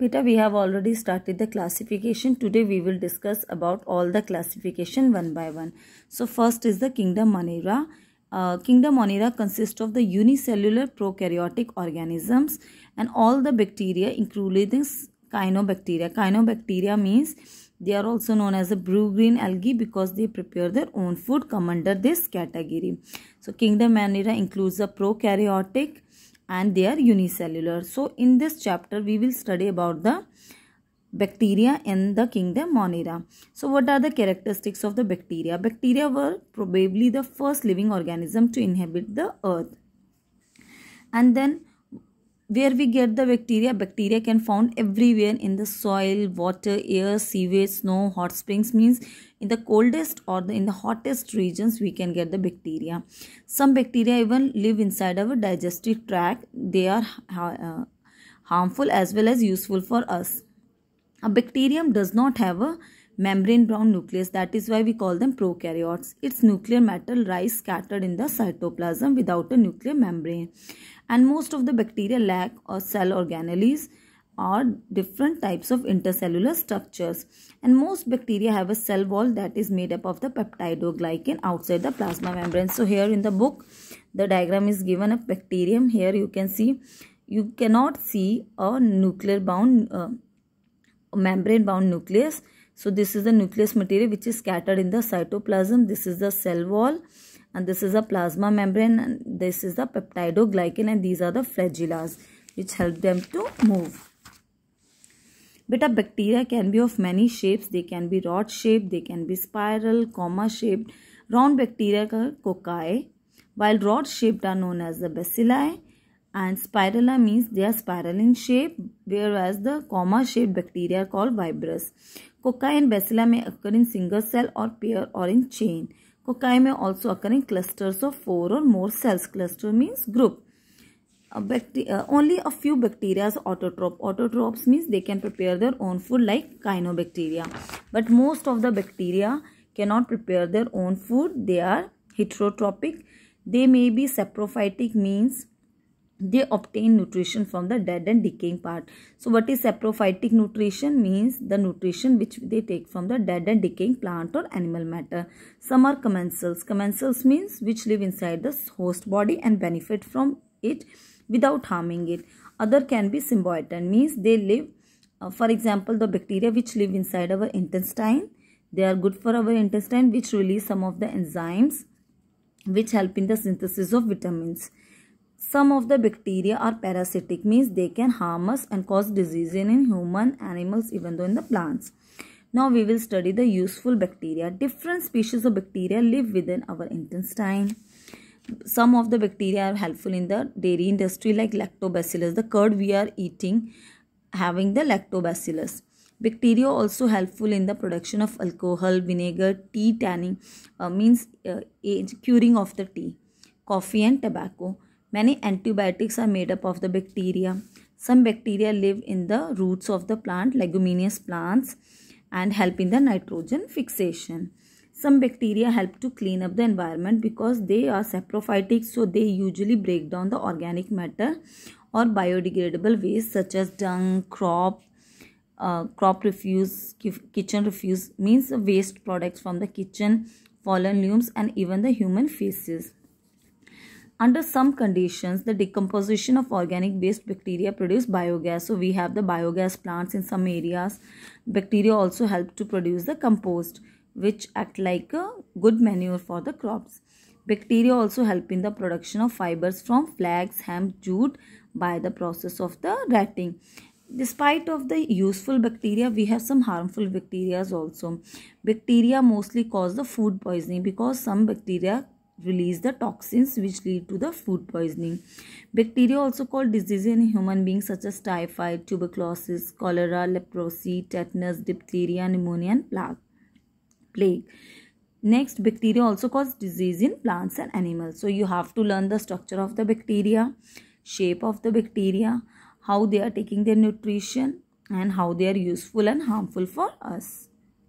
Beta, we have already started the classification. Today we will discuss about all the classification one by one. So first is the kingdom Monera. Uh, kingdom Monera consists of the unicellular prokaryotic organisms and all the bacteria including cyanobacteria. Cyanobacteria means they are also known as the blue green algae because they prepare their own food come under this category. So kingdom Monera includes the prokaryotic and they are unicellular. So in this chapter we will study about the bacteria in the kingdom Monera. So what are the characteristics of the bacteria? Bacteria were probably the first living organism to inhabit the earth. And then where we get the bacteria bacteria can found everywhere in the soil water air sewage snow hot springs means in the coldest or the, in the hottest regions we can get the bacteria some bacteria even live inside our digestive tract they are uh, harmful as well as useful for us a bacterium does not have a membrane bound nucleus that is why we call them prokaryotes its nuclear matter lies scattered in the cytoplasm without a nuclear membrane and most of the bacteria lack or cell organelles or different types of intercellular structures and most bacteria have a cell wall that is made up of the peptidoglycan outside the plasma membrane so here in the book the diagram is given of bacterium here you can see you cannot see a nuclear bound uh, membrane bound nucleus so this is the nucleus material which is scattered in the cytoplasm. This is the cell wall and this is the plasma membrane and this is the peptidoglycan and these are the flagellas which help them to move. Beta bacteria can be of many shapes. They can be rod shaped, they can be spiral, comma shaped. Round bacteria cocci while rod shaped are known as the bacilli and spirilla means they are spiral in shape whereas the comma shaped bacteria are called vibrous. Cocci and bacilli may occur in single cell or pair or in chain. Cocci may also occur in clusters of four or more cells. Cluster means group. A uh, only a few bacteria are autotroph. Autotrophs means they can prepare their own food like cyanobacteria. But most of the bacteria cannot prepare their own food. They are heterotropic. They may be saprophytic means they obtain nutrition from the dead and decaying part so what is saprophytic nutrition means the nutrition which they take from the dead and decaying plant or animal matter some are commensals commensals means which live inside the host body and benefit from it without harming it other can be symbiotan means they live uh, for example the bacteria which live inside our intestine they are good for our intestine which release some of the enzymes which help in the synthesis of vitamins some of the bacteria are parasitic means they can harm us and cause disease in human, animals, even though in the plants. Now we will study the useful bacteria. Different species of bacteria live within our intestine. Some of the bacteria are helpful in the dairy industry like lactobacillus. The curd we are eating having the lactobacillus. Bacteria also helpful in the production of alcohol, vinegar, tea tanning uh, means uh, age, curing of the tea, coffee and tobacco. Many antibiotics are made up of the bacteria. Some bacteria live in the roots of the plant, leguminous plants, and help in the nitrogen fixation. Some bacteria help to clean up the environment because they are saprophytic, so they usually break down the organic matter or biodegradable waste such as dung, crop, uh, crop refuse, kitchen refuse means waste products from the kitchen, fallen leaves, and even the human feces under some conditions, the decomposition of organic-based bacteria produce biogas. So we have the biogas plants in some areas. Bacteria also help to produce the compost, which act like a good manure for the crops. Bacteria also help in the production of fibers from flax, hemp, jute by the process of the ratting. Despite of the useful bacteria, we have some harmful bacteria also. Bacteria mostly cause the food poisoning because some bacteria release the toxins which lead to the food poisoning. Bacteria also cause disease in human beings such as typhoid, tuberculosis, cholera, leprosy, tetanus, diphtheria, pneumonia and plague. Next, bacteria also cause disease in plants and animals. So you have to learn the structure of the bacteria, shape of the bacteria, how they are taking their nutrition and how they are useful and harmful for us.